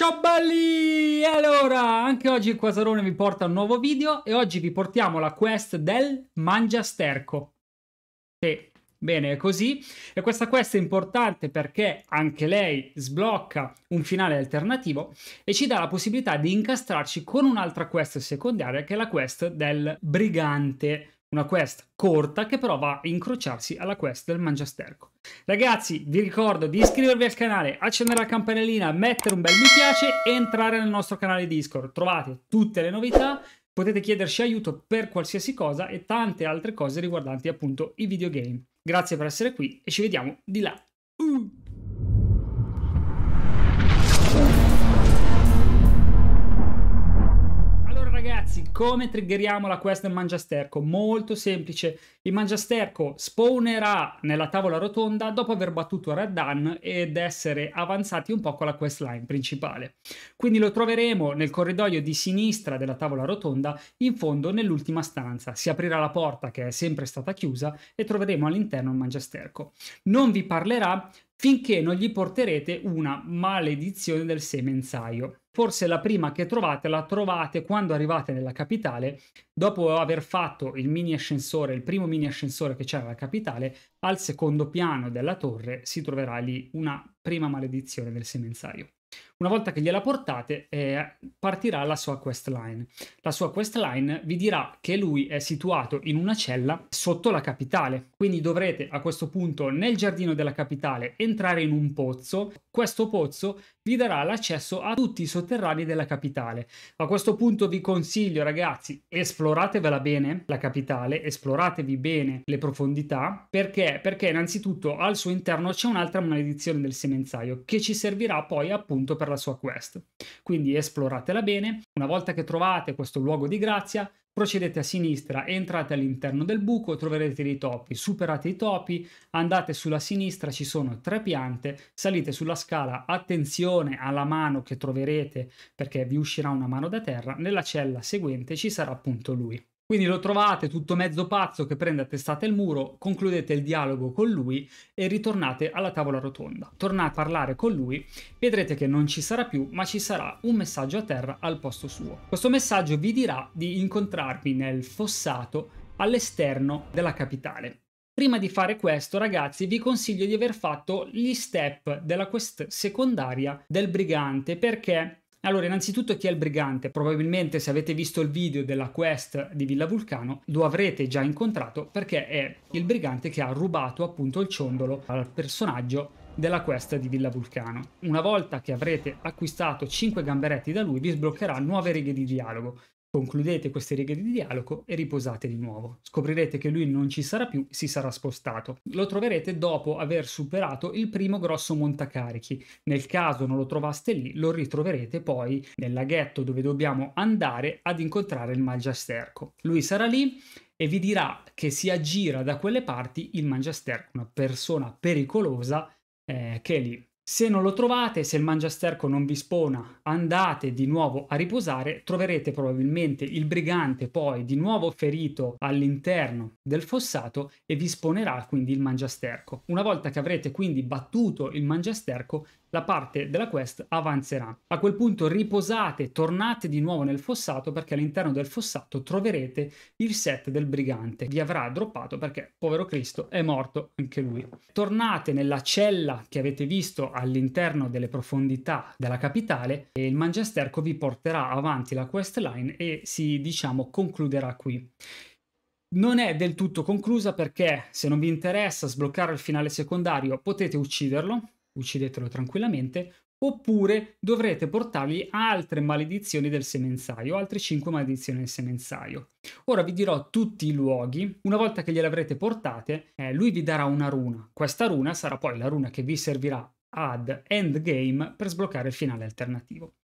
Ciao belli! E allora, anche oggi il Quasarone vi porta un nuovo video e oggi vi portiamo la quest del Mangiasterco. Sì, bene, è così. E questa quest è importante perché anche lei sblocca un finale alternativo e ci dà la possibilità di incastrarci con un'altra quest secondaria che è la quest del Brigante una quest corta che però va a incrociarsi alla quest del mangiasterco. Ragazzi, vi ricordo di iscrivervi al canale, accendere la campanellina, mettere un bel mi piace e entrare nel nostro canale Discord. Trovate tutte le novità, potete chiederci aiuto per qualsiasi cosa e tante altre cose riguardanti appunto i videogame. Grazie per essere qui e ci vediamo di là. Uh. Come triggeriamo la quest del mangiasterco? Molto semplice. Il mangiasterco spawnerà nella tavola rotonda dopo aver battuto Reddan ed essere avanzati un po' con la quest line principale. Quindi lo troveremo nel corridoio di sinistra della tavola rotonda, in fondo nell'ultima stanza. Si aprirà la porta che è sempre stata chiusa e troveremo all'interno il mangiasterco. Non vi parlerà finché non gli porterete una maledizione del semenzaio. Forse la prima che trovate la trovate quando arrivate nella capitale, dopo aver fatto il mini ascensore, il primo mini ascensore che c'era nella capitale, al secondo piano della torre si troverà lì una prima maledizione del semenzaio. Una volta che gliela portate, eh, partirà la sua quest line. La sua quest line vi dirà che lui è situato in una cella sotto la capitale. Quindi dovrete a questo punto nel giardino della capitale entrare in un pozzo. Questo pozzo vi darà l'accesso a tutti i sotterranei della capitale. A questo punto vi consiglio ragazzi, esploratevela bene la capitale, esploratevi bene le profondità, perché? Perché innanzitutto al suo interno c'è un'altra maledizione del semenzaio che ci servirà poi appunto per per la sua quest. Quindi esploratela bene, una volta che trovate questo luogo di grazia, procedete a sinistra, entrate all'interno del buco, troverete dei topi, superate i topi, andate sulla sinistra, ci sono tre piante, salite sulla scala, attenzione alla mano che troverete perché vi uscirà una mano da terra, nella cella seguente ci sarà appunto lui. Quindi lo trovate tutto mezzo pazzo che prende a testate il muro, concludete il dialogo con lui e ritornate alla tavola rotonda. Tornate a parlare con lui, vedrete che non ci sarà più, ma ci sarà un messaggio a terra al posto suo. Questo messaggio vi dirà di incontrarvi nel fossato all'esterno della capitale. Prima di fare questo, ragazzi, vi consiglio di aver fatto gli step della quest secondaria del brigante perché allora, innanzitutto chi è il brigante? Probabilmente se avete visto il video della quest di Villa Vulcano lo avrete già incontrato perché è il brigante che ha rubato appunto il ciondolo al personaggio della quest di Villa Vulcano. Una volta che avrete acquistato 5 gamberetti da lui vi sbloccherà nuove righe di dialogo. Concludete queste righe di dialogo e riposate di nuovo. Scoprirete che lui non ci sarà più, si sarà spostato. Lo troverete dopo aver superato il primo grosso montacarichi. Nel caso non lo trovaste lì, lo ritroverete poi nel laghetto dove dobbiamo andare ad incontrare il Malgiasterco. Lui sarà lì e vi dirà che si aggira da quelle parti il Mangiasterco, una persona pericolosa eh, che è lì. Se non lo trovate, se il mangiasterco non vi spona, andate di nuovo a riposare, troverete probabilmente il brigante poi di nuovo ferito all'interno del fossato e vi sponerà quindi il mangiasterco. Una volta che avrete quindi battuto il mangiasterco, la parte della quest avanzerà. A quel punto riposate, tornate di nuovo nel fossato perché all'interno del fossato troverete il set del brigante. Vi avrà droppato perché, povero Cristo, è morto anche lui. Tornate nella cella che avete visto all'interno delle profondità della capitale e il Mangesterco vi porterà avanti la quest line e si diciamo concluderà qui. Non è del tutto conclusa perché se non vi interessa sbloccare il finale secondario potete ucciderlo, uccidetelo tranquillamente, oppure dovrete portargli altre maledizioni del semenzaio, altre 5 maledizioni del semenzaio. Ora vi dirò tutti i luoghi, una volta che gliele avrete portate, eh, lui vi darà una runa. Questa runa sarà poi la runa che vi servirà ad Endgame per sbloccare il finale alternativo.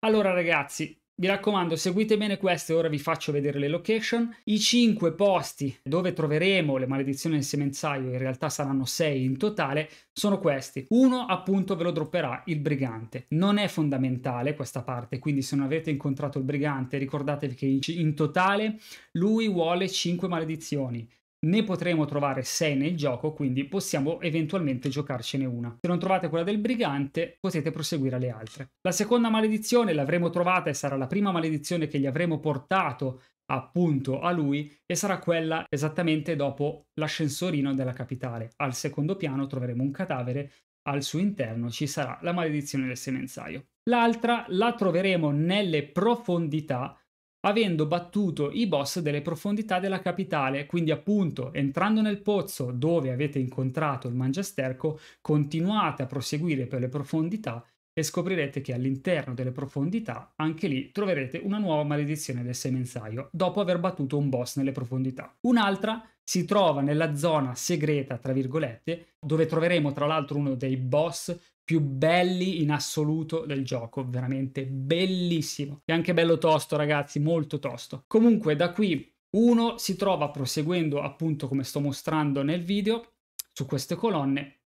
Allora ragazzi, mi raccomando, seguite bene queste, ora vi faccio vedere le location. I 5 posti dove troveremo le maledizioni del semenzaio, in realtà saranno 6 in totale, sono questi. Uno appunto ve lo dropperà il brigante. Non è fondamentale questa parte, quindi se non avete incontrato il brigante ricordatevi che in totale lui vuole 5 maledizioni ne potremo trovare 6 nel gioco, quindi possiamo eventualmente giocarcene una. Se non trovate quella del brigante, potete proseguire alle altre. La seconda maledizione l'avremo trovata e sarà la prima maledizione che gli avremo portato appunto a lui e sarà quella esattamente dopo l'ascensorino della capitale. Al secondo piano troveremo un cadavere, al suo interno ci sarà la maledizione del semenzaio. L'altra la troveremo nelle profondità avendo battuto i boss delle profondità della capitale, quindi appunto entrando nel pozzo dove avete incontrato il mangiasterco, continuate a proseguire per le profondità e scoprirete che all'interno delle profondità anche lì troverete una nuova maledizione del semenzaio dopo aver battuto un boss nelle profondità. Un'altra si trova nella zona segreta, tra virgolette, dove troveremo tra l'altro uno dei boss più belli in assoluto del gioco, veramente bellissimo. E anche bello tosto, ragazzi, molto tosto. Comunque da qui uno si trova proseguendo appunto come sto mostrando nel video su queste colonne,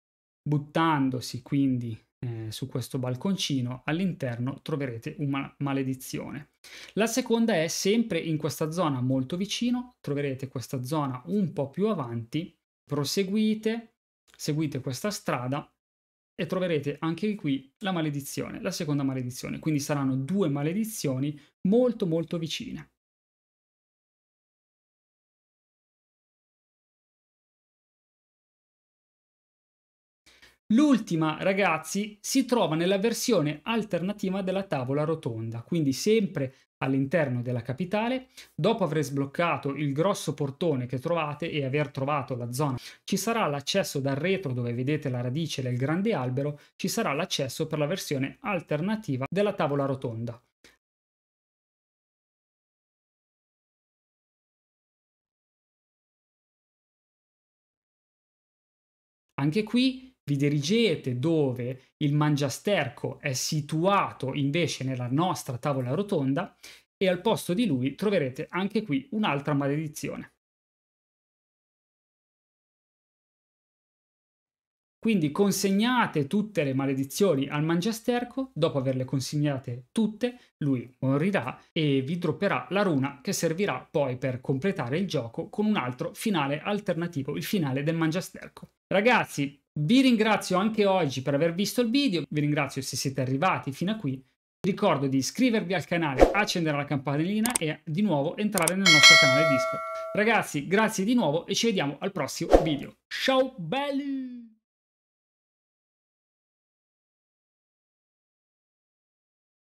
buttandosi quindi eh, su questo balconcino all'interno troverete una maledizione. La seconda è sempre in questa zona molto vicino, troverete questa zona un po' più avanti, proseguite, seguite questa strada e troverete anche qui la maledizione, la seconda maledizione, quindi saranno due maledizioni molto molto vicine. L'ultima, ragazzi, si trova nella versione alternativa della tavola rotonda, quindi sempre all'interno della capitale. Dopo aver sbloccato il grosso portone che trovate e aver trovato la zona, ci sarà l'accesso dal retro dove vedete la radice del grande albero, ci sarà l'accesso per la versione alternativa della tavola rotonda. Anche qui vi dirigete dove il mangiasterco è situato invece nella nostra tavola rotonda e al posto di lui troverete anche qui un'altra maledizione. Quindi consegnate tutte le maledizioni al mangiasterco, dopo averle consegnate tutte, lui morirà e vi dropperà la runa che servirà poi per completare il gioco con un altro finale alternativo, il finale del mangiasterco. Ragazzi, vi ringrazio anche oggi per aver visto il video, vi ringrazio se siete arrivati fino a qui, ricordo di iscrivervi al canale, accendere la campanellina e di nuovo entrare nel nostro canale Discord. Ragazzi, grazie di nuovo e ci vediamo al prossimo video. Ciao belli!